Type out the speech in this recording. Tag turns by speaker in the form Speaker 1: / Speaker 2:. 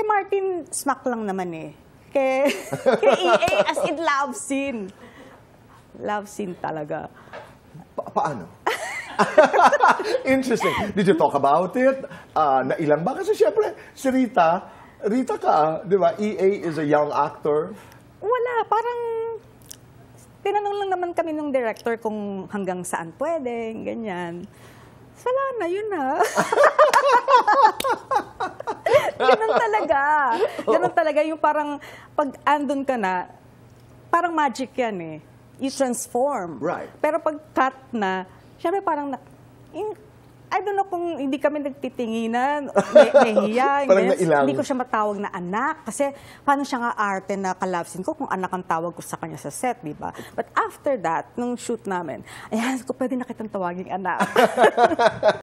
Speaker 1: kay Martin, smack lang naman eh. Kay, kay EA, as in love scene. Love scene talaga.
Speaker 2: Pa- paano? Interesting. Did you talk about it? Uh, na ilan ba? Kasi syempre, si Rita, Rita ka, di ba? EA is a young actor.
Speaker 1: Wala, parang tinanong lang naman kami ng director kung hanggang saan pwede, ganyan. Wala na, yun na. ganun talaga. Ganun talaga yung parang pag andun ka na, parang magic yan eh. You transform. Right. Pero pag cut na, syempre parang, na, in, I don't know kung hindi kami nagtitinginan, may, nahiya, hindi ko siya matawag na anak. Kasi paano siya nga arte na kalapsin ko kung anak ang tawag ko
Speaker 3: sa kanya sa set, di ba? But
Speaker 1: after that, nung shoot namin, ayan, pwede na kitang tawaging anak.